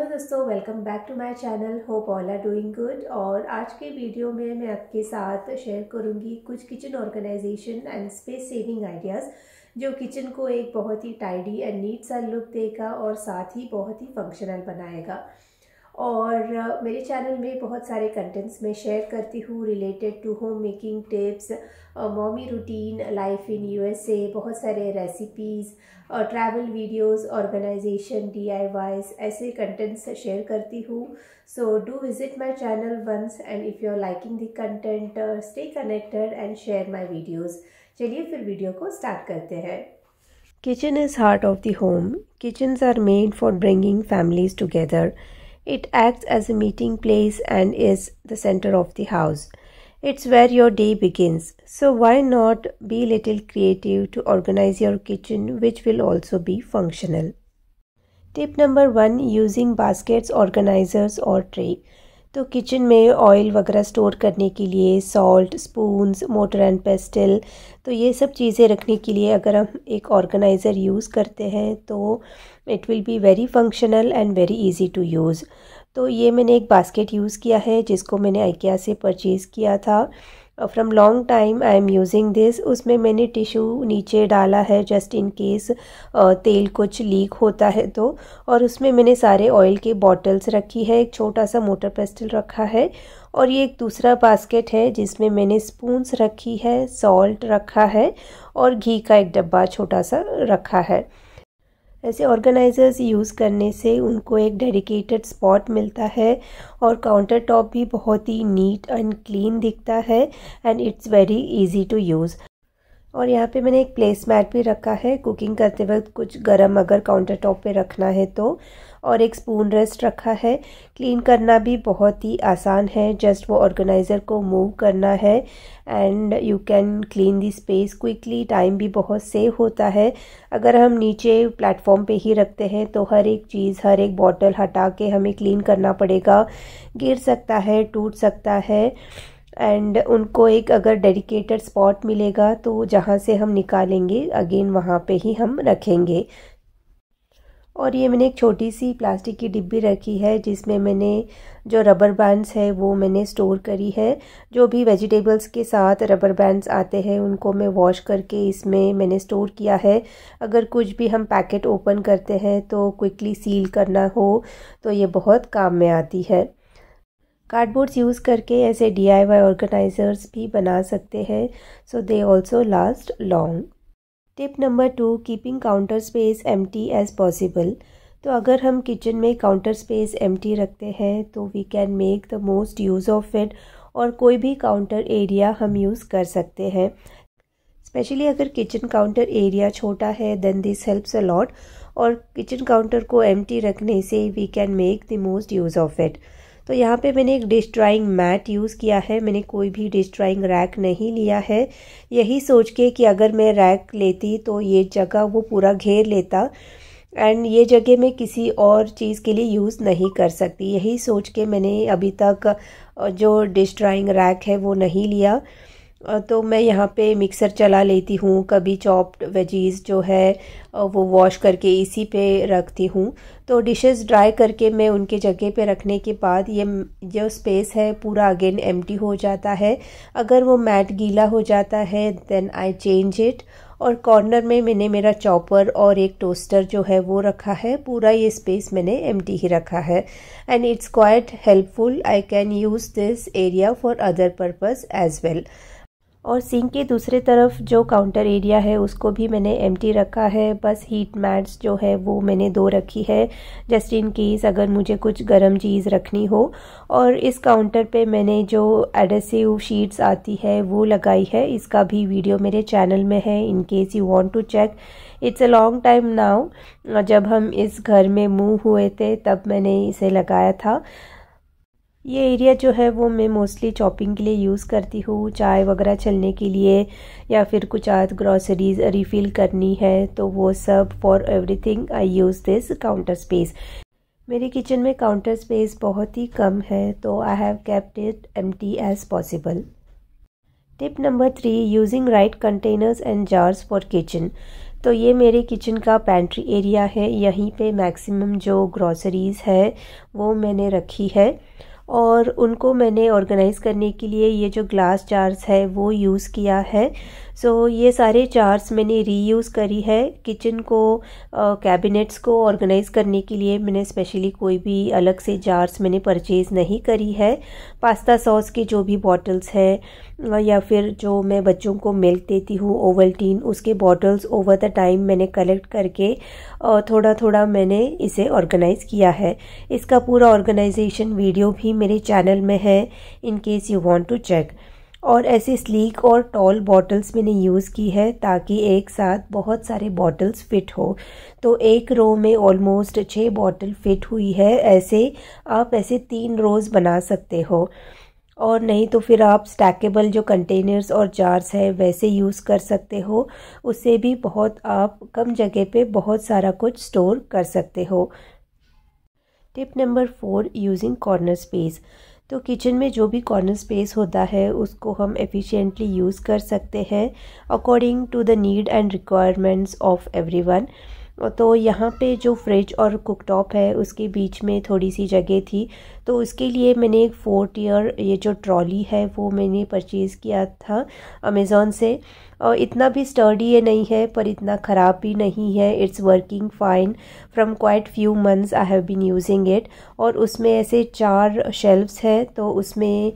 Hello दोस्तों welcome back to my channel hope all are doing good और आज के वीडियो में मैं आपके साथ शेयर करूंगी कुछ kitchen organization and space saving ideas जो किचन को एक बहुत ही टाइडी एंड नीट सा लुक देगा और साथ ही बहुत ही फंक्शनल बनाएगा और मेरे चैनल में बहुत सारे कंटेंट्स मैं शेयर करती हूँ related to home making tips mommy routine life in USA बहुत सारे रेसिपीज़ और ट्रैवल वीडियोस ऑर्गेनाइजेशन डीआईवाईज ऐसे कंटेंट्स शेयर करती हूँ so do visit my channel once and if you are liking the content stay connected and share my videos चलिए फिर video को start करते हैं kitchen is heart of the home kitchens are made for bringing families together It acts as a meeting place and is the center of the house. It's where your day begins. So why not be little creative to organize your kitchen which will also be functional. Tip number one: using baskets, organizers, or tray. तो kitchen में oil वगैरह store करने के लिए salt spoons mortar and pestle तो ये सब चीज़ें रखने के लिए अगर हम एक ऑर्गेनाइज़र यूज़ करते हैं तो it will be very functional and very easy to use तो ये मैंने एक बास्केट यूज़ किया है जिसको मैंने आइकिया से परचेज़ किया था from long time I am using this उसमें मैंने टिशू नीचे डाला है जस्ट इन केस तेल कुछ लीक होता है तो और उसमें मैंने सारे ऑयल के बॉटल्स रखी है एक छोटा सा मोटर पेस्टल रखा है और ये एक दूसरा बास्केट है जिसमें मैंने स्पून्स रखी है सॉल्ट रखा है और घी का एक डब्बा छोटा सा रखा है ऐसे ऑर्गेनाइज़र्स यूज़ करने से उनको एक डेडिकेटेड स्पॉट मिलता है और काउंटर टॉप भी बहुत ही नीट एंड क्लीन दिखता है and it's very easy to use और यहाँ पे मैंने एक प्लेस मैट भी रखा है कुकिंग करते वक्त कुछ गरम अगर काउंटर टॉप पर रखना है तो और एक स्पून रेस्ट रखा है क्लीन करना भी बहुत ही आसान है जस्ट वो ऑर्गेनाइज़र को मूव करना है and you can clean the space quickly time भी बहुत सेव होता है अगर हम नीचे प्लेटफॉर्म पे ही रखते हैं तो हर एक चीज़ हर एक बॉटल हटा के हमें क्लीन करना पड़ेगा गिर सकता है टूट सकता है एंड उनको एक अगर डेडिकेटेड स्पॉट मिलेगा तो जहाँ से हम निकालेंगे अगेन वहाँ पे ही हम रखेंगे और ये मैंने एक छोटी सी प्लास्टिक की डिब्बी रखी है जिसमें मैंने जो रबर बैंड्स है वो मैंने स्टोर करी है जो भी वेजिटेबल्स के साथ रबर बैंड्स आते हैं उनको मैं वॉश करके इसमें मैंने स्टोर किया है अगर कुछ भी हम पैकेट ओपन करते हैं तो क्विकली सील करना हो तो ये बहुत काम में आती है कार्डबोर्ड्स यूज़ करके ऐसे डी आई वाई ऑर्गेनाइजर्स भी बना सकते हैं so they also last long tip number two keeping counter space empty as possible तो अगर हम किचन में काउंटर स्पेस एम रखते हैं तो we can make the most use of it और कोई भी काउंटर एरिया हम यूज़ कर सकते हैं स्पेशली अगर किचन काउंटर एरिया छोटा है देन दिस हेल्प्स अलॉट और किचन काउंटर को एम रखने से we can make the most use of it तो यहाँ पे मैंने एक डिश ड्राइंग मैट यूज़ किया है मैंने कोई भी डिश ड्राइंग रैक नहीं लिया है यही सोच के कि अगर मैं रैक लेती तो ये जगह वो पूरा घेर लेता एंड ये जगह मैं किसी और चीज़ के लिए यूज़ नहीं कर सकती यही सोच के मैंने अभी तक जो डिश ड्राइंग रैक है वो नहीं लिया तो मैं यहाँ पे मिक्सर चला लेती हूँ कभी चॉप्ड वेजीज़ जो है वो वॉश करके इसी पे रखती हूँ तो डिशेस ड्राई करके मैं उनके जगह पे रखने के बाद ये जो स्पेस है पूरा अगेन एम्प्टी हो जाता है अगर वो मैट गीला हो जाता है देन आई चेंज इट और कॉर्नर में मैंने मेरा चॉपर और एक टोस्टर जो है वो रखा है पूरा ये स्पेस मैंने एम ही रखा है and it's quite helpful I can use this area for other purpose as well और सिंक के दूसरे तरफ जो काउंटर एरिया है उसको भी मैंने एम रखा है बस हीट मैट्स जो है वो मैंने दो रखी है जस्ट इन केस अगर मुझे कुछ गर्म चीज़ रखनी हो और इस काउंटर पे मैंने जो एडेसिव शीट्स आती है वो लगाई है इसका भी वीडियो मेरे चैनल में है in case you want to check it's a long time now जब हम इस घर में मूव हुए थे तब मैंने इसे लगाया था ये एरिया जो है वो मैं मोस्टली चॉपिंग के लिए यूज़ करती हूँ चाय वगैरह चलने के लिए या फिर कुछ आज ग्रॉसरीज रिफ़िल करनी है तो वो सब for everything I use this counter space मेरे किचन में काउंटर स्पेस बहुत ही कम है तो I have kept it empty as possible tip number three using right containers and jars for kitchen तो ये मेरे किचन का पैंट्री एरिया है यहीं पे मैक्सिमम जो ग्रॉसरीज़ है वो मैंने रखी है और उनको मैंने ऑर्गेनाइज़ करने के लिए ये जो ग्लास जार्स है वो यूज़ किया है सो so, ये सारे चार्स मैंने रीयूज़ करी है किचन को कैबिनेट्स को ऑर्गेनाइज़ करने के लिए मैंने स्पेशली कोई भी अलग से जार्स मैंने परचेज़ नहीं करी है पास्ता सॉस के जो भी बॉटल्स है या फिर जो मैं बच्चों को मिल्क देती हूँ ओवल्टीन उसके बॉटल्स ओवर द टाइम मैंने कलेक्ट करके थोड़ा थोड़ा मैंने इसे ऑर्गेनाइज़ किया है इसका पूरा ऑर्गेनाइजेशन वीडियो भी मेरे चैनल में है in case you want to check और ऐसे स्लीक और टॉल बॉटल्स मैंने यूज़ की है ताकि एक साथ बहुत सारे बॉटल्स फिट हो तो एक रो में ऑलमोस्ट छः बॉटल फिट हुई है ऐसे आप ऐसे तीन रोज़ बना सकते हो और नहीं तो फिर आप स्टैकेबल जो कंटेनर्स और जार्स है वैसे यूज़ कर सकते हो उससे भी बहुत आप कम जगह पे बहुत सारा कुछ स्टोर कर सकते हो tip number four using corner space तो किचन में जो भी कॉर्नर स्पेस होता है उसको हम एफिशिएंटली यूज़ कर सकते हैं according to the need and requirements of everyone तो यहाँ पे जो फ्रिज और कुकटॉप है उसके बीच में थोड़ी सी जगह थी तो उसके लिए मैंने एक फोर टीयर ये जो ट्रॉली है वो मैंने परचेज़ किया था अमेज़ोन से और इतना भी स्टर्डी ये नहीं है पर इतना ख़राब भी नहीं है it's working fine from quite few months I have been using it और उसमें ऐसे चार शेल्व्स हैं तो उसमें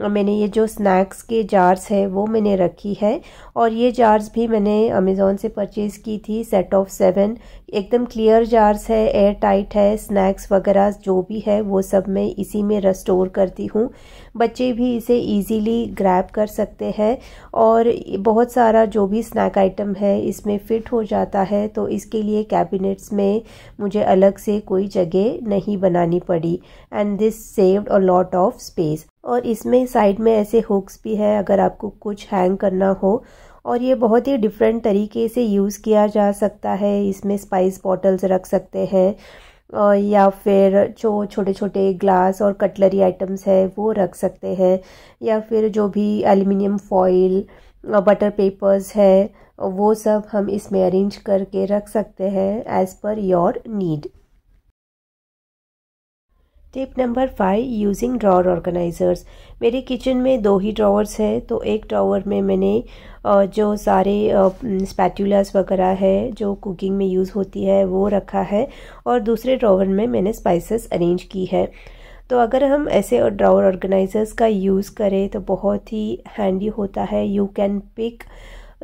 मैंने ये जो स्नैक्स के जार्स है वो मैंने रखी है और ये जार्स भी मैंने अमेज़ोन से परचेज़ की थी सेट ऑफ सेवन एकदम क्लियर जार्स है एयर टाइट है स्नैक्स वगैरह जो भी है वो सब मैं इसी में रस्टोर करती हूँ बच्चे भी इसे इजीली ग्रैब कर सकते हैं और बहुत सारा जो भी स्नैक आइटम है इसमें फ़िट हो जाता है तो इसके लिए कैबिनेट्स में मुझे अलग से कोई जगह नहीं बनानी पड़ी and this saved a lot of space और इसमें साइड में ऐसे हुक्स भी है अगर आपको कुछ हैंग करना हो और ये बहुत ही डिफरेंट तरीके से यूज़ किया जा सकता है इसमें स्पाइस बॉटल्स रख सकते हैं या फिर जो छोटे छोटे ग्लास और कटलरी आइटम्स है वो रख सकते हैं या फिर जो भी एल्युमिनियम फॉइल बटर पेपर्स है वो सब हम इसमें अरेंज करके रख सकते हैं as per your need tip number five using drawer organizers मेरे किचन में दो ही ड्रॉवर्स है तो एक ड्रॉवर में मैंने जो सारे स्पैटूलास वगैरह है जो कुकिंग में यूज़ होती है वो रखा है और दूसरे ड्रॉवर में मैंने स्पाइसेस अरेंज की है तो अगर हम ऐसे और ड्रावर ऑर्गेनाइजर्स का यूज़ करें तो बहुत ही हैंडी होता है you can pick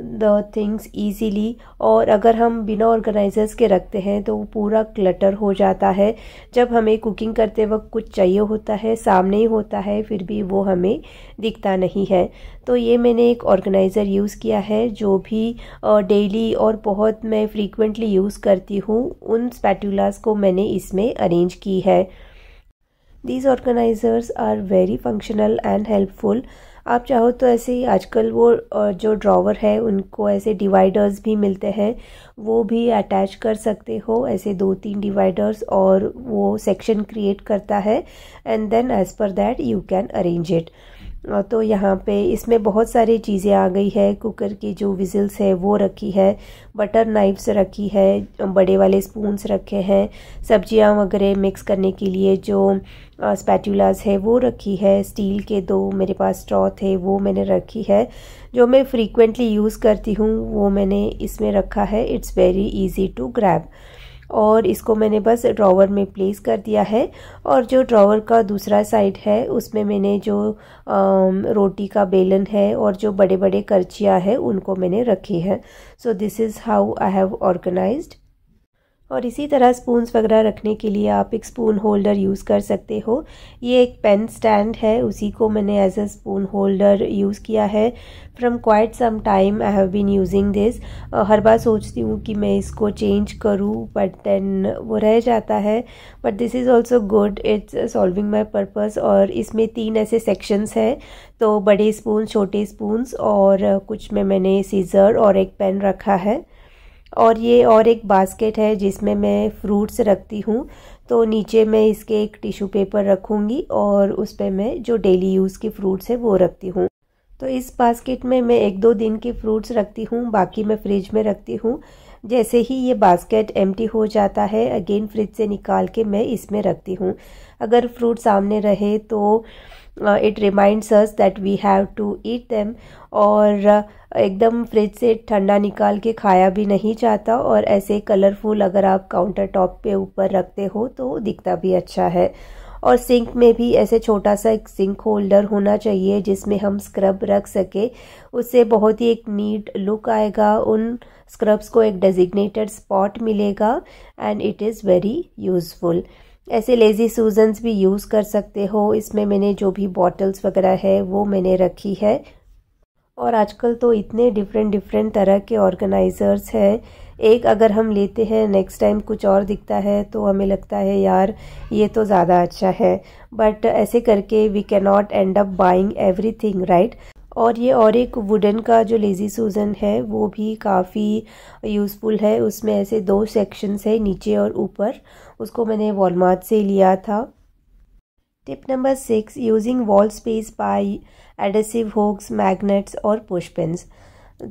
the things easily और अगर हम बिना ऑर्गेनाइजर्स के रखते हैं तो वो पूरा क्लटर हो जाता है जब हमें कुकिंग करते वक्त कुछ चाहिए होता है सामने ही होता है फिर भी वो हमें दिखता नहीं है तो ये मैंने एक ऑर्गेनाइज़र यूज़ किया है जो भी डेली और बहुत मैं फ्रीक्वेंटली यूज़ करती हूँ उन स्पैटूलाज को मैंने इसमें अरेंज की है these organizers are very functional and helpful आप चाहो तो ऐसे ही आजकल वो जो ड्रॉवर है उनको ऐसे डिवाइडर्स भी मिलते हैं वो भी अटैच कर सकते हो ऐसे दो तीन डिवाइडर्स और वो सेक्शन क्रिएट करता है and then as per that you can arrange it तो यहाँ पे इसमें बहुत सारी चीज़ें आ गई है कुकर की जो विजिल्स है वो रखी है बटर नाइफ्स रखी है बड़े वाले स्पूंस रखे हैं सब्जियाँ वगैरह मिक्स करने के लिए जो स्पैटूलाज है वो रखी है स्टील के दो मेरे पास स्ट्रॉ थे वो मैंने रखी है जो मैं फ्रीक्वेंटली यूज़ करती हूँ वो मैंने इसमें रखा है it's very easy to grab और इसको मैंने बस ड्रॉवर में प्लेस कर दिया है और जो ड्रॉवर का दूसरा साइड है उसमें मैंने जो रोटी का बेलन है और जो बड़े बड़े करचियाँ है उनको मैंने रखी है so this is how I have organised और इसी तरह स्पून्स वगैरह रखने के लिए आप एक स्पून होल्डर यूज़ कर सकते हो ये एक पेन स्टैंड है उसी को मैंने as a spoon holder use किया है from quite some time I have been using this हर बार सोचती हूँ कि मैं इसको चेंज करूँ बट देन वो रह जाता है but this is also good it's solving my purpose और इसमें तीन ऐसे सेक्शंस हैं तो बड़े स्पून छोटे स्पून्स और कुछ में मैंने सीज़र और एक पेन रखा है और ये और एक बास्केट है जिसमें मैं फ्रूट्स रखती हूँ तो नीचे मैं इसके एक टिश्यू पेपर रखूँगी और उस पर मैं जो डेली यूज़ के फ्रूट्स है वो रखती हूँ तो इस बास्केट में मैं एक दो दिन के फ्रूट्स रखती हूँ बाकी मैं फ्रिज में रखती हूँ जैसे ही ये बास्केट एम हो जाता है अगेन फ्रिज से निकाल के मैं इसमें रखती हूँ अगर फ्रूट सामने रहे तो it reminds us that we have to eat them और uh, एकदम फ्रिज से ठंडा निकाल के खाया भी नहीं जाता और ऐसे कलरफुल अगर आप काउंटर टॉप पे ऊपर रखते हो तो दिखता भी अच्छा है और सिंक में भी ऐसे छोटा सा एक सिंक होल्डर होना चाहिए जिसमें हम स्क्रब रख सके उससे बहुत ही एक नीट लुक आएगा उन स्क्रब्स को एक डेजिग्नेटेड स्पॉट मिलेगा and it is very useful ऐसे लेज़ी सूजन्स भी यूज़ कर सकते हो इसमें मैंने जो भी बॉटल्स वगैरह है वो मैंने रखी है और आजकल तो इतने डिफरेंट डिफरेंट तरह के ऑर्गेनाइज़र्स हैं एक अगर हम लेते हैं नेक्स्ट टाइम कुछ और दिखता है तो हमें लगता है यार ये तो ज़्यादा अच्छा है बट ऐसे करके we can not end up buying everything right और ये और एक वुडन का जो लेज़ी सूज़न है वो भी काफ़ी यूज़फुल है उसमें ऐसे दो सेक्शंस है नीचे और ऊपर उसको मैंने वॉलमार्ट से लिया था tip number six using wall space by adhesive hooks magnets और पुशपेंस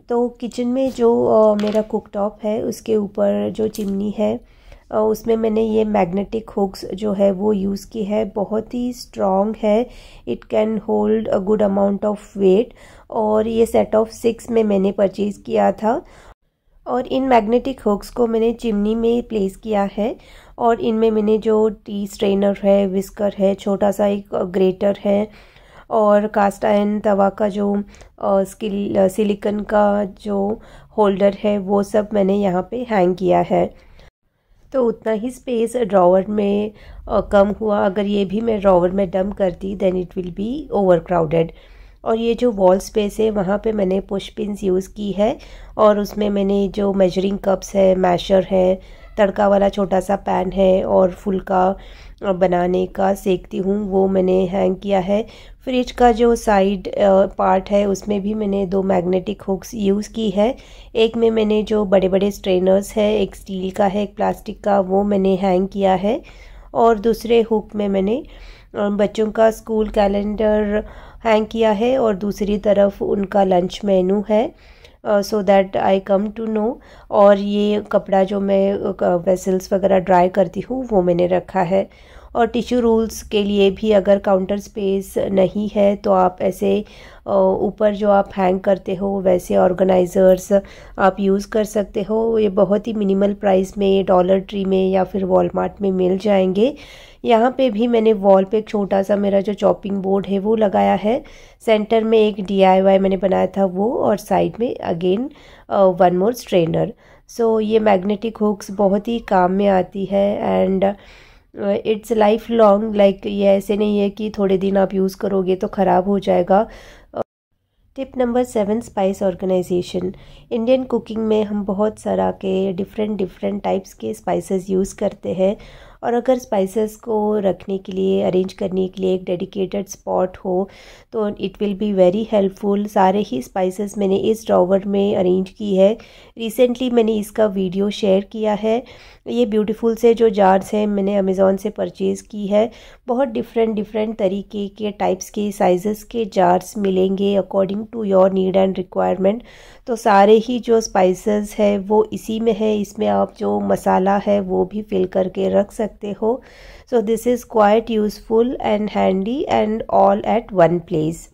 तो किचन में जो आ, मेरा कुकटॉप है उसके ऊपर जो चिमनी है उसमें मैंने ये मैग्नेटिक हुक्स जो है वो यूज़ की है बहुत ही स्ट्रॉन्ग है it can hold a good amount of weight और ये सेट ऑफ सिक्स में मैंने परचेज़ किया था और इन मैग्नेटिक हुक्स को मैंने चिमनी में प्लेस किया है और इनमें मैंने जो टी स्ट्रेनर है विस्कर है छोटा सा एक ग्रेटर है और कास्ट आयन तवा का जो स्किल सिलिकन का जो होल्डर है वो सब मैंने यहाँ पे हैंग किया है तो उतना ही स्पेस ड्रावर में कम हुआ अगर ये भी मैं ड्रावर में डम करती then it will be overcrowded और ये जो वॉल स्पेस है वहाँ पे मैंने पुश पिन्स यूज़ की है और उसमें मैंने जो मेजरिंग कप्स है मैशर है तड़का वाला छोटा सा पैन है और फुलका बनाने का सेकती हूँ वो मैंने हैंग किया है फ्रिज का जो साइड पार्ट है उसमें भी मैंने दो मैग्नेटिक हुक्स यूज़ की है एक में मैंने जो बड़े बड़े स्ट्रेनर्स है एक स्टील का है एक प्लास्टिक का वो मैंने हैंग किया है और दूसरे हुक में मैंने बच्चों का स्कूल कैलेंडर हैंग किया है और दूसरी तरफ उनका लंच मेनू है so that I come to know और ये कपड़ा जो मैं वेसल्स वगैरह ड्राई करती हूँ वो मैंने रखा है और टिश्यू रोल्स के लिए भी अगर काउंटर स्पेस नहीं है तो आप ऐसे ऊपर जो आप हैंग करते हो वैसे ऑर्गेनाइज़र्स आप यूज़ कर सकते हो ये बहुत ही मिनिमल प्राइस में डॉलर ट्री में या फिर वॉलमार्ट में मिल जाएंगे यहाँ पे भी मैंने वॉल पे एक छोटा सा मेरा जो चॉपिंग बोर्ड है वो लगाया है सेंटर में एक डीआईवाई मैंने बनाया था वो और साइड में again one more strainer so ये मैग्नेटिक हुक्स बहुत ही काम में आती है and it's lifelong like ये ऐसे नहीं है कि थोड़े दिन आप यूज़ करोगे तो ख़राब हो जाएगा tip number seven spice organisation Indian cooking में हम बहुत सारा के डिफरेंट डिफरेंट टाइप्स के स्पाइसेस यूज़ करते हैं और अगर स्पाइसेस को रखने के लिए अरेंज करने के लिए एक डेडिकेटेड स्पॉट हो तो it will be very helpful सारे ही स्पाइसेस मैंने इस ड्रावर में अरेंज की है रिसेंटली मैंने इसका वीडियो शेयर किया है ये ब्यूटीफुल से जो जार्स हैं मैंने अमेज़ोन से परचेज़ की है बहुत डिफरेंट डिफरेंट तरीके के टाइप्स के साइज़ के जार्स मिलेंगे according to your need and requirement तो सारे ही जो स्पाइसेस है वो इसी में है इसमें आप जो मसाला है वो भी फिल करके रख सकते सकते हो so this is quite useful and handy and all at one place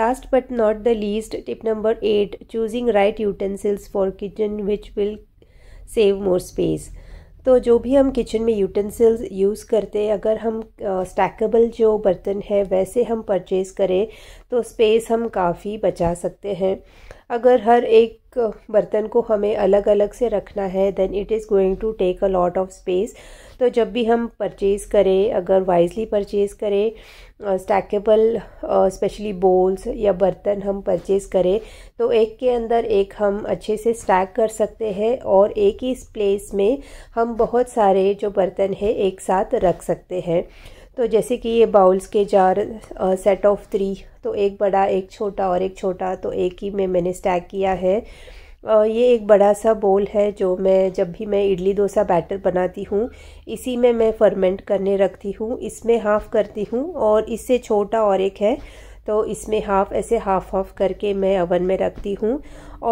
last but not the least tip number eight choosing right utensils for kitchen which will save more space तो जो भी हम kitchen में utensils use करते हैं अगर हम stackable uh, जो बर्तन है वैसे हम परचेज़ करें तो स्पेस हम काफ़ी बचा सकते हैं अगर हर एक बर्तन को हमें अलग अलग से रखना है then it is going to take a lot of space तो जब भी हम परचेज़ करें अगर वाइजली परचेज़ करें स्टैकेबल स्पेशली बोल्स या बर्तन हम परचेज़ करें तो एक के अंदर एक हम अच्छे से स्टैक कर सकते हैं और एक ही प्लेस में हम बहुत सारे जो बर्तन है एक साथ रख सकते हैं तो जैसे कि ये बाउल्स के जार सेट ऑफ थ्री तो एक बड़ा एक छोटा और एक छोटा तो एक ही में मैंने स्टैक किया है आ, ये एक बड़ा सा बोल है जो मैं जब भी मैं इडली डोसा बैटर बनाती हूँ इसी में मैं फर्मेंट करने रखती हूँ इसमें हाफ़ करती हूँ और इससे छोटा और एक है तो इसमें हाफ़ ऐसे हाफ़ हाफ़ करके मैं अवन में रखती हूँ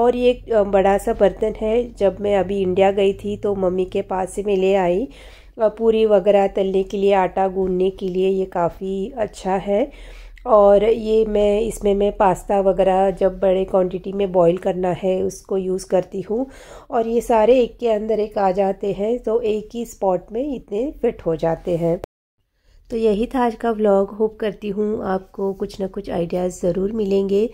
और ये बड़ा सा बर्तन है जब मैं अभी इंडिया गई थी तो मम्मी के पास से मैं ले आई पूरी वगैरह तलने के लिए आटा गूंदने के लिए ये काफ़ी अच्छा है और ये मैं इसमें मैं पास्ता वगैरह जब बड़े क्वांटिटी में बॉईल करना है उसको यूज़ करती हूँ और ये सारे एक के अंदर एक आ जाते हैं तो एक ही स्पॉट में इतने फिट हो जाते हैं तो यही था आज का व्लॉग होप करती हूँ आपको कुछ ना कुछ आइडियाज़ ज़रूर मिलेंगे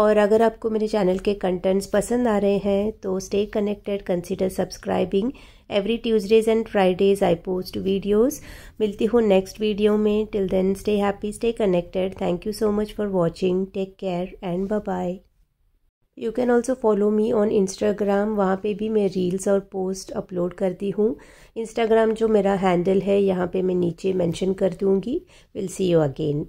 और अगर आपको मेरे चैनल के कंटेंट्स पसंद आ रहे हैं तो stay connected consider subscribing every Tuesdays and Fridays I post videos मिलती हूँ नेक्स्ट वीडियो में till then stay happy stay connected thank you so much for watching take care and bye you can also follow me on Instagram वहाँ पे भी मैं reels और post upload करती हूँ इंस्टाग्राम जो मेरा हैंडल है यहाँ पे मैं नीचे मेंशन कर दूँगी विल सी यू अगेन